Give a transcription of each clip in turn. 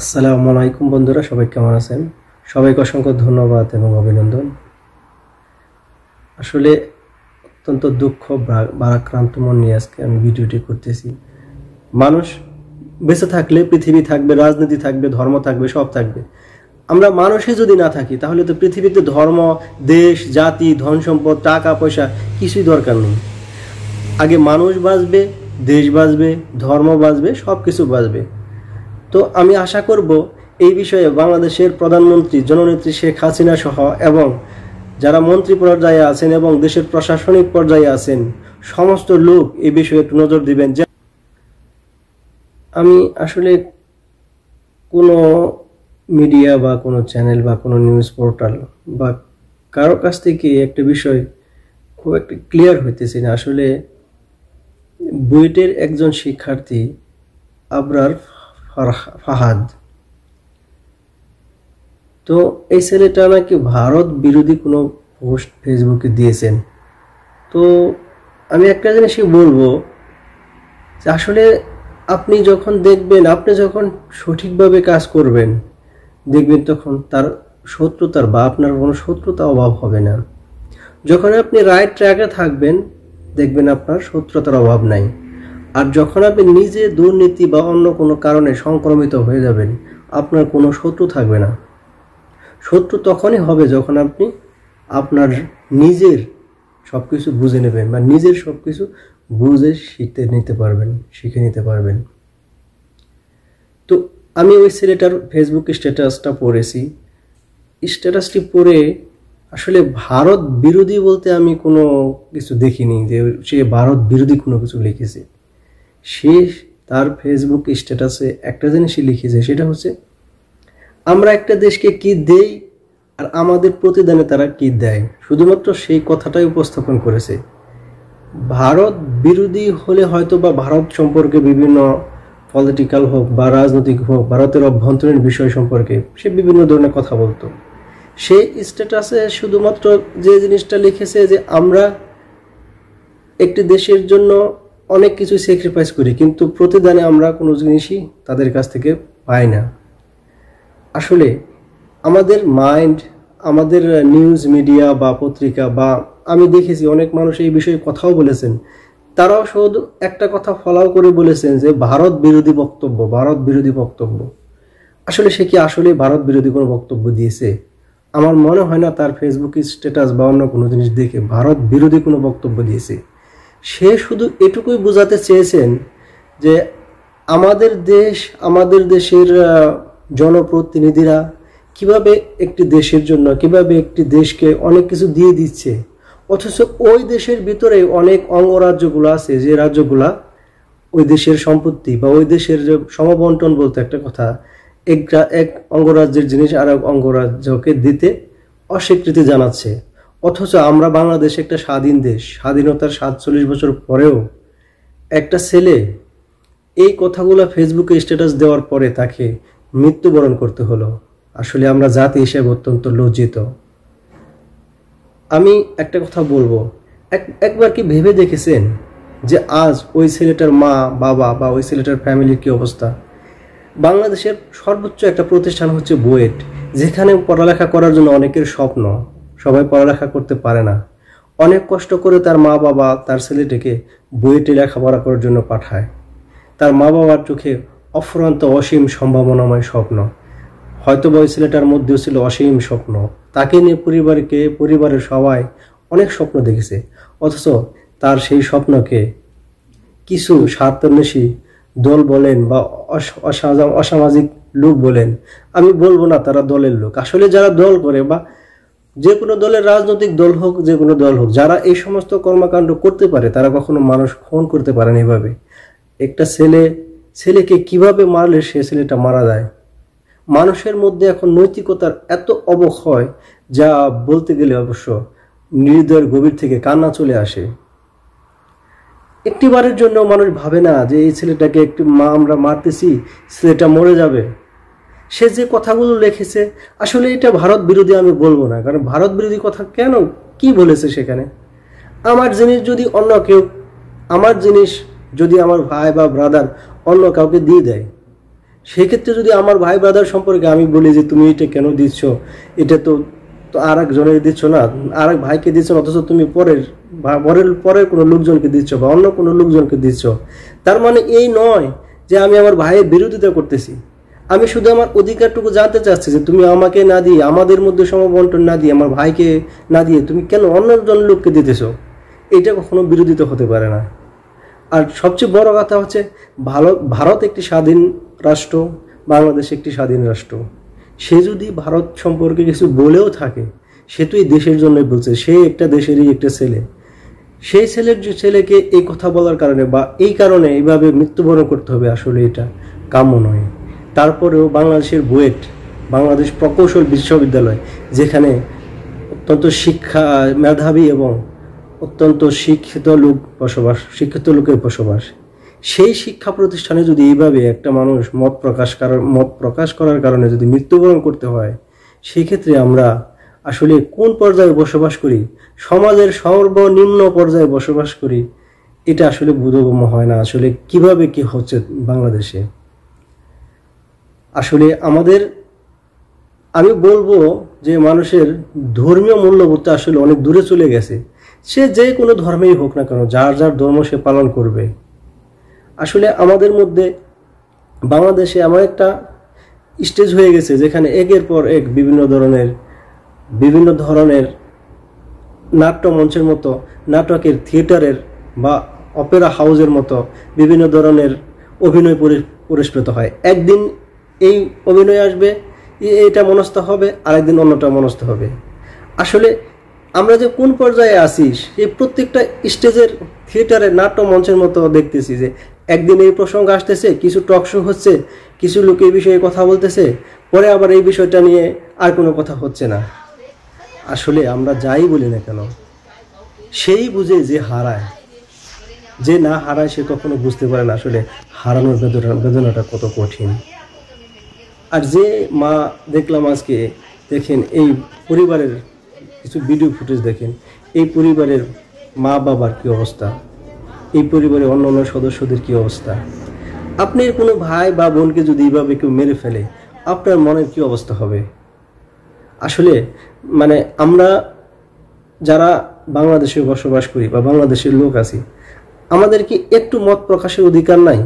আসসালামু আলাইকুম বন্ধুরা সবাই কেমন আছেন সবাইকে অসংখ্য ধন্যবাদ এবং অভিনন্দন আসলে অত্যন্ত দুঃখ বারাক্রান্ত মন নিয়ে আজকে আমি ভিডিওটি করতেছি মানুষ বেঁচে থাকলে পৃথিবী থাকবে রাজনীতি থাকবে ধর্ম থাকবে সব থাকবে আমরা মানুষে যদি না থাকি তাহলে তো পৃথিবীতে ধর্ম দেশ জাতি ধন সম্পদ টাকা পয়সা কিছুই দরকার নেই আগে মানুষ বাঁচবে দেশ বাঁচবে ধর্ম বাঁচবে সব কিছু বাঁচবে তো আমি আশা করব এই বিষয়ে বাংলাদেশের প্রধানমন্ত্রী জননেত্রী শেখ হাসিনা সহ এবং যারা মন্ত্রী পর্যায়ে আছেন এবং দেশের প্রশাসনিক পর্যায়ে আছেন সমস্ত লোক এই বিষয়ে একটু নজর দিবেন যে আমি আসলে কোনো মিডিয়া বা কোনো চ্যানেল বা কোনো নিউজ পোর্টাল বা কারো কাছ থেকে একটা বিষয় খুব একটা ক্লিয়ার হইতেছে না আসলে বুয়েটের একজন শিক্ষার্থী আবরার ফাহাদ তো এই ছেলেটা নাকি ভারত বিরোধী কোনো পোস্ট ফেসবুকে দিয়েছেন তো আমি একটা জিনিসই বলবো যে আসলে আপনি যখন দেখবেন আপনি যখন সঠিকভাবে কাজ করবেন দেখবেন তখন তার শত্রুতার বা আপনার কোনো শত্রুতা অভাব হবে না যখন আপনি রাইট ট্র্যাকে থাকবেন দেখবেন আপনার শত্রুতার অভাব নাই আর যখন আপনি নিজে দুর্নীতি বা অন্য কোনো কারণে সংক্রমিত হয়ে যাবেন আপনার কোনো শত্রু থাকবে না শত্রু তখনই হবে যখন আপনি আপনার নিজের সব কিছু বুঝে নেবেন বা নিজের সব কিছু বুঝে শিখতে নিতে পারবেন শিখে নিতে পারবেন তো আমি ওই ছেলেটার ফেসবুক স্ট্যাটাসটা পড়েছি স্ট্যাটাসটি পড়ে আসলে ভারত বিরোধী বলতে আমি কোনো কিছু দেখিনি যে সে ভারত বিরোধী কোনো কিছু লিখেছে সে তার ফেসবুক স্ট্যাটাসে একটা জিনিসই লিখেছে সেটা হচ্ছে আমরা একটা দেশকে কি দেই আর আমাদের প্রতিদানে তারা কি দেয় শুধুমাত্র সেই কথাটাই উপস্থাপন করেছে ভারত বিরোধী হলে হয়তো বা ভারত সম্পর্কে বিভিন্ন পলিটিক্যাল হোক বা রাজনৈতিক হোক ভারতের অভ্যন্তরীণ বিষয় সম্পর্কে সে বিভিন্ন ধরনের কথা বলতো সেই স্ট্যাটাসে শুধুমাত্র যে জিনিসটা লিখেছে যে আমরা একটি দেশের জন্য অনেক কিছু স্যাক্রিফাইস করি কিন্তু প্রতিদানে আমরা কোনো জিনিসই তাদের কাছ থেকে পাই না আসলে আমাদের মাইন্ড আমাদের নিউজ মিডিয়া বা পত্রিকা বা আমি দেখেছি অনেক মানুষ এই বিষয়ে কথাও বলেছেন তারাও শুধু একটা কথা ফলাও করে বলেছেন যে ভারত বিরোধী বক্তব্য ভারত বিরোধী বক্তব্য আসলে সে কি আসলে ভারত বিরোধী কোনো বক্তব্য দিয়েছে আমার মনে হয় না তার ফেসবুক স্ট্যাটাস বা অন্য কোনো জিনিস দেখে ভারত বিরোধী কোনো বক্তব্য দিয়েছে সে শুধু এটুকুই বোঝাতে চেয়েছেন যে আমাদের দেশ আমাদের দেশের জনপ্রতিনিধিরা কিভাবে একটি দেশের জন্য কিভাবে একটি দেশকে অনেক কিছু দিয়ে দিচ্ছে অথচ ওই দেশের ভিতরে অনেক অঙ্গরাজ্যগুলো আছে যে রাজ্যগুলা ওই দেশের সম্পত্তি বা ওই দেশের যে সমবন্টন বলতে একটা কথা এক এক অঙ্গরাজ্যের জিনিস আর এক অঙ্গরাজ্যকে দিতে অস্বীকৃতি জানাচ্ছে অথচ আমরা বাংলাদেশ একটা স্বাধীন দেশ স্বাধীনতার সাতচল্লিশ বছর পরেও একটা ছেলে এই কথাগুলো ফেসবুকে স্ট্যাটাস দেওয়ার পরে তাকে মৃত্যুবরণ করতে হলো আসলে আমরা জাতি হিসেবে অত্যন্ত লজ্জিত আমি একটা কথা বলবো এক একবার কি ভেবে দেখেছেন যে আজ ওই ছেলেটার মা বাবা বা ওই ছেলেটার ফ্যামিলির কী অবস্থা বাংলাদেশের সর্বোচ্চ একটা প্রতিষ্ঠান হচ্ছে বুয়েট যেখানে পড়ালেখা করার জন্য অনেকের স্বপ্ন সবাই পড়ালেখা করতে পারে না অনেক কষ্ট করে তার মা বাবা তার ছেলেটিকে বইটি লেখাপড়া করার জন্য পাঠায় তার মা বাবার চোখে অফুরন্ত অসীম সম্ভাবনাময় স্বপ্ন হয়তো বই ছেলেটার মধ্যেও ছিল অসীম স্বপ্ন তাকে নিয়ে পরিবারকে পরিবারের সবাই অনেক স্বপ্ন দেখেছে অথচ তার সেই স্বপ্নকে কিছু স্বার্থন্বেষী দল বলেন বা অসামাজিক লোক বলেন আমি বলবো না তারা দলের লোক আসলে যারা দল করে বা যে কোনো দলের রাজনৈতিক দল হোক যে কোনো দল হোক যারা এই সমস্ত কর্মকাণ্ড করতে পারে তারা কখনো মানুষ খুন করতে পারেন এভাবে একটা ছেলে ছেলেকে কিভাবে মারলে সে ছেলেটা মারা যায় মানুষের মধ্যে এখন নৈতিকতার এত অবক্ষয় যা বলতে গেলে অবশ্য নির্দয়ের গভীর থেকে কান্না চলে আসে একটিবারের জন্য মানুষ ভাবে না যে এই ছেলেটাকে একটু মা আমরা মারতেছি ছেলেটা মরে যাবে সে যে কথাগুলো লিখেছে আসলে এটা ভারত বিরোধী আমি বলবো না কারণ ভারত বিরোধী কথা কেন কি বলেছে সেখানে আমার জিনিস যদি অন্য কেউ আমার জিনিস যদি আমার ভাই বা ব্রাদার অন্য কাউকে দিয়ে দেয় সেক্ষেত্রে যদি আমার ভাই ব্রাদার সম্পর্কে আমি বলি যে তুমি এটা কেন দিচ্ছ এটা তো তো আর একজনের দিচ্ছ না আর এক ভাইকে দিচ্ছ অথচ তুমি পরের পরের পরের কোনো লোকজনকে দিচ্ছ বা অন্য কোনো লোকজনকে দিচ্ছ তার মানে এই নয় যে আমি আমার ভাইয়ের বিরোধিতা করতেছি আমি শুধু আমার অধিকারটুকু জানতে চাচ্ছি যে তুমি আমাকে না দিয়ে আমাদের মধ্যে সমবন্টন না দিয়ে আমার ভাইকে না দিয়ে তুমি কেন অন্যজন লোককে দিতেছ এটা কখনো বিরোধিত হতে পারে না আর সবচেয়ে বড় কথা হচ্ছে ভালো ভারত একটি স্বাধীন রাষ্ট্র বাংলাদেশ একটি স্বাধীন রাষ্ট্র সে যদি ভারত সম্পর্কে কিছু বলেও থাকে সে তো এই দেশের জন্যই বলছে সে একটা দেশেরই একটা ছেলে সেই ছেলের যে ছেলেকে এই কথা বলার কারণে বা এই কারণে এইভাবে মৃত্যুবরণ করতে হবে আসলে এটা কাম্য নয় তারপরেও বাংলাদেশের বুয়েট বাংলাদেশ প্রকৌশল বিশ্ববিদ্যালয় যেখানে অত্যন্ত শিক্ষা মেধাবী এবং অত্যন্ত শিক্ষিত লোক বসবাস শিক্ষিত লোকের বসবাস সেই শিক্ষা প্রতিষ্ঠানে যদি এইভাবে একটা মানুষ মত প্রকাশ করার মত প্রকাশ করার কারণে যদি মৃত্যুবরণ করতে হয় সেক্ষেত্রে আমরা আসলে কোন পর্যায়ে বসবাস করি সমাজের সর্বনিম্ন পর্যায়ে বসবাস করি এটা আসলে বোধগম্য হয় না আসলে কিভাবে কি হচ্ছে বাংলাদেশে আসলে আমাদের আমি বলবো যে মানুষের ধর্মীয় মূল্যবোধটা আসলে অনেক দূরে চলে গেছে সে যে কোনো ধর্মেই হোক না কেন যার যার ধর্ম সে পালন করবে আসলে আমাদের মধ্যে বাংলাদেশে এমন একটা স্টেজ হয়ে গেছে যেখানে একের পর এক বিভিন্ন ধরনের বিভিন্ন ধরনের নাট্য মঞ্চের মতো নাটকের থিয়েটারের বা অপেরা হাউজের মতো বিভিন্ন ধরনের অভিনয় পুরস্কৃত হয় একদিন এই অভিনয় আসবে এটা মনস্থ হবে আরেকদিন অন্যটা মনস্থ হবে আসলে আমরা যে কোন পর্যায়ে আসি এই প্রত্যেকটা স্টেজের থিয়েটারে নাট্য মঞ্চের মতো দেখতেছি যে একদিন এই প্রসঙ্গ আসতেছে কিছু টক শো হচ্ছে কিছু লোক এই বিষয়ে কথা বলতেছে পরে আবার এই বিষয়টা নিয়ে আর কোনো কথা হচ্ছে না আসলে আমরা যাই বলি না কেন সেই বুঝে যে হারায় যে না হারায় সে কখনো বুঝতে পারে না আসলে হারানোর বেদনা বেদনাটা কত কঠিন আর যে মা দেখলাম আজকে দেখেন এই পরিবারের কিছু ভিডিও ফুটেজ দেখেন এই পরিবারের মা বাবার কি অবস্থা এই পরিবারের অন্য অন্য সদস্যদের কী অবস্থা আপনি কোনো ভাই বা বোনকে যদি এইভাবে কেউ মেরে ফেলে আপনার মনের কি অবস্থা হবে আসলে মানে আমরা যারা বাংলাদেশে বসবাস করি বা বাংলাদেশের লোক আছি আমাদের কি একটু মত প্রকাশের অধিকার নাই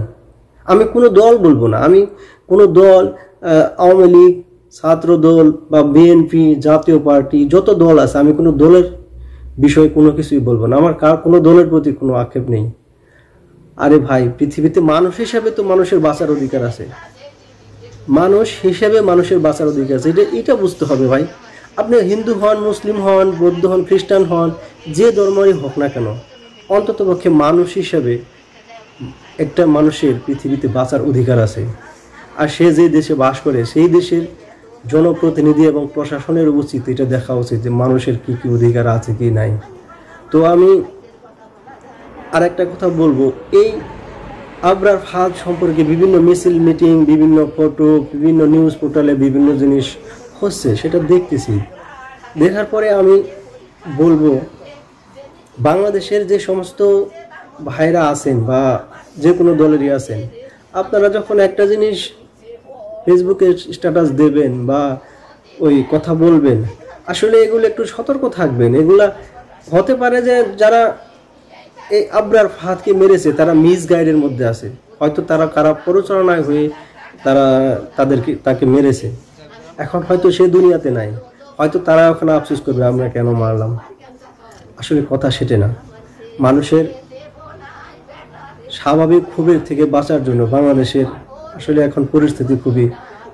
আমি কোনো দল বলবো না আমি কোনো দল আওয়ামী লীগ ছাত্র দল বা বিএনপি জাতীয় পার্টি যত দল আছে আমি কোনো দলের বিষয়ে কোনো কিছুই বলবো না আমার কার কোনো দলের প্রতি কোনো আক্ষেপ নেই আরে ভাই পৃথিবীতে মানুষ হিসাবে তো মানুষের বাঁচার অধিকার আছে মানুষ হিসাবে মানুষের বাঁচার অধিকার আছে এটা এটা বুঝতে হবে ভাই আপনি হিন্দু হন মুসলিম হন বৌদ্ধ হন খ্রিস্টান হন যে ধর্মই হোক না কেন অন্ততপক্ষে মানুষ হিসাবে একটা মানুষের পৃথিবীতে বাঁচার অধিকার আছে আর সে যে দেশে বাস করে সেই দেশের জনপ্রতিনিধি এবং প্রশাসনের উচিত এটা দেখা উচিত যে মানুষের কী কী অধিকার আছে কি নাই তো আমি আর একটা কথা বলবো এই আবরার ফাঁদ সম্পর্কে বিভিন্ন মিছিল মিটিং বিভিন্ন ফটো বিভিন্ন নিউজ পোর্টালে বিভিন্ন জিনিস হচ্ছে সেটা দেখতেছি দেখার পরে আমি বলবো বাংলাদেশের যে সমস্ত ভাইরা আছেন বা যে কোনো দলেরই আছেন আপনারা যখন একটা জিনিস ফেসবুকে স্ট্যাটাস দেবেন বা ওই কথা বলবেন আসলে এগুলো একটু সতর্ক থাকবেন এগুলা হতে পারে যে যারা এই আবরার ফাঁদকে মেরেছে তারা মিস গাইডের মধ্যে আছে হয়তো তারা কারা প্ররোচনায় হয়ে তারা তাদেরকে তাকে মেরেছে এখন হয়তো সে দুনিয়াতে নাই হয়তো তারা ওখানে আফসোস করবে আমরা কেন মারলাম আসলে কথা সেটে না মানুষের স্বাভাবিক ক্ষোভের থেকে বাঁচার জন্য বাংলাদেশের আসলে এখন পরিস্থিতি খুবই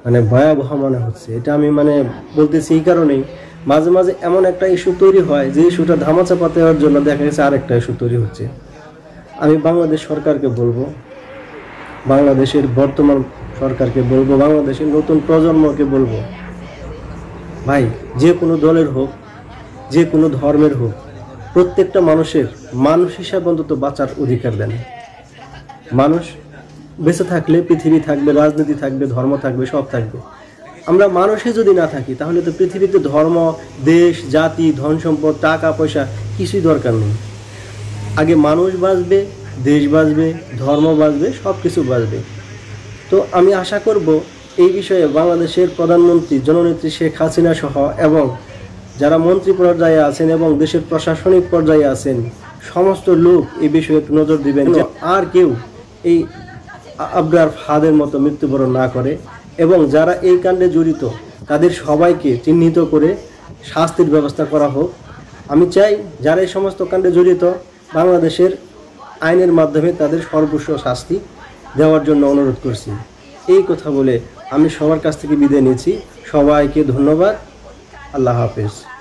মানে ভয়াবহ মনে হচ্ছে এটা আমি মানে বলতেছি এই কারণেই মাঝে মাঝে এমন একটা ইস্যু তৈরি হয় যে ইস্যুটা ধামাচাপা দেওয়ার জন্য দেখা গেছে আর একটা ইস্যু তৈরি হচ্ছে আমি বাংলাদেশ সরকারকে বলবো বাংলাদেশের বর্তমান সরকারকে বলবো বাংলাদেশের নতুন প্রজন্মকে বলবো ভাই যে কোনো দলের হোক যে কোনো ধর্মের হোক প্রত্যেকটা মানুষের মানুষ হিসাবে অন্তত বাঁচার অধিকার দেন মানুষ বেঁচে থাকলে পৃথিবী থাকবে রাজনীতি থাকবে ধর্ম থাকবে সব থাকবে আমরা মানুষে যদি না থাকি তাহলে তো পৃথিবীতে ধর্ম দেশ জাতি ধন সম্পদ টাকা পয়সা কিছুই দরকার নেই আগে মানুষ বাঁচবে দেশ বাঁচবে ধর্ম বাঁচবে সব কিছু বাঁচবে তো আমি আশা করব এই বিষয়ে বাংলাদেশের প্রধানমন্ত্রী জননেত্রী শেখ হাসিনা সহ এবং যারা মন্ত্রী পর্যায়ে আছেন এবং দেশের প্রশাসনিক পর্যায়ে আছেন সমস্ত লোক এই বিষয়ে নজর দিবেন আর কেউ এই আবরার ফাদের মতো মৃত্যুবরণ না করে এবং যারা এই কাণ্ডে জড়িত তাদের সবাইকে চিহ্নিত করে শাস্তির ব্যবস্থা করা হোক আমি চাই যারা এই সমস্ত কাণ্ডে জড়িত বাংলাদেশের আইনের মাধ্যমে তাদের সর্বোচ্চ শাস্তি দেওয়ার জন্য অনুরোধ করছি এই কথা বলে আমি সবার কাছ থেকে বিদায় নিয়েছি সবাইকে ধন্যবাদ আল্লাহ হাফেজ